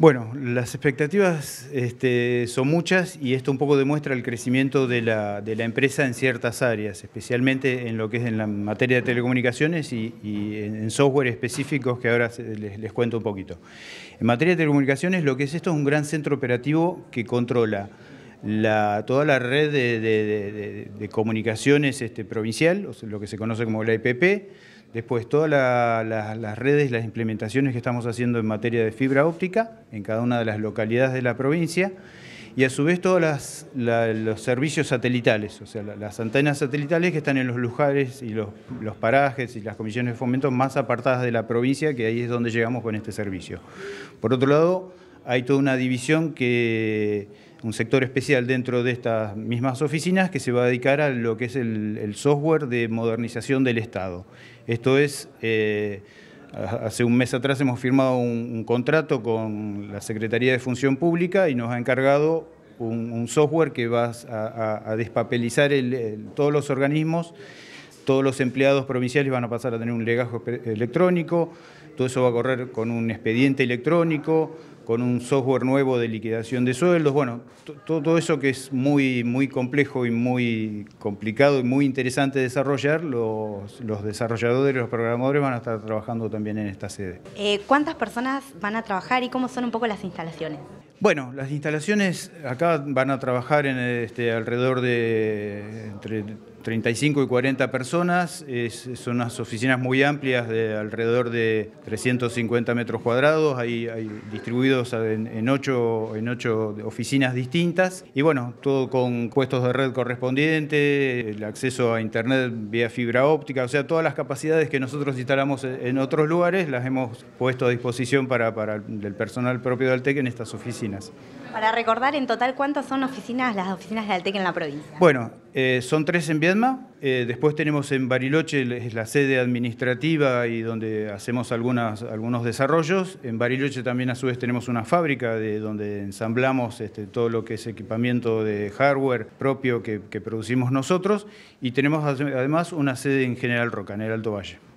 Bueno, las expectativas este, son muchas y esto un poco demuestra el crecimiento de la, empresa en ciertas áreas, especialmente en lo que es en la materia de telecomunicaciones y, en software específicos que ahora les, cuento un poquito. En materia de telecomunicaciones lo que es esto es un gran centro operativo que controla toda la red de, comunicaciones este, provincial, lo que se conoce como la IPP, Después, todas las redes, las implementaciones que estamos haciendo en materia de fibra óptica en cada una de las localidades de la provincia y a su vez todos los servicios satelitales, o sea, las antenas satelitales que están en los lugares y los, parajes y las comisiones de fomento más apartadas de la provincia, que ahí es donde llegamos con este servicio. Por otro lado, hay toda una división que un sector especial dentro de estas mismas oficinas que se va a dedicar a lo que es el, software de modernización del Estado. Esto es, eh, hace un mes atrás hemos firmado un, contrato con la Secretaría de Función Pública y nos ha encargado un, software que va a, despapelizar todos los organismos todos los empleados provinciales van a pasar a tener un legajo electrónico, todo eso va a correr con un expediente electrónico, con un software nuevo de liquidación de sueldos, bueno, todo eso que es muy, muy complejo y muy complicado y muy interesante desarrollar, los, desarrolladores y los programadores van a estar trabajando también en esta sede. Eh, ¿Cuántas personas van a trabajar y cómo son un poco las instalaciones? Bueno, las instalaciones acá van a trabajar en este, alrededor de entre 35 y 40 personas, son unas oficinas muy amplias de alrededor de 350 metros cuadrados, ahí hay distribuidos en, ocho, en ocho oficinas distintas. Y bueno, todo con puestos de red correspondiente, el acceso a Internet vía fibra óptica, o sea, todas las capacidades que nosotros instalamos en otros lugares las hemos puesto a disposición para, para el personal propio de Altec en estas oficinas. Para recordar, en total, ¿cuántas son oficinas, las oficinas de Altec en la provincia? Bueno, eh, son tres en Viedma, eh, después tenemos en Bariloche es la sede administrativa y donde hacemos algunos desarrollos. En Bariloche también a su vez tenemos una fábrica de, donde ensamblamos este, todo lo que es equipamiento de hardware propio que producimos nosotros y tenemos además una sede en General Roca, en el Alto Valle.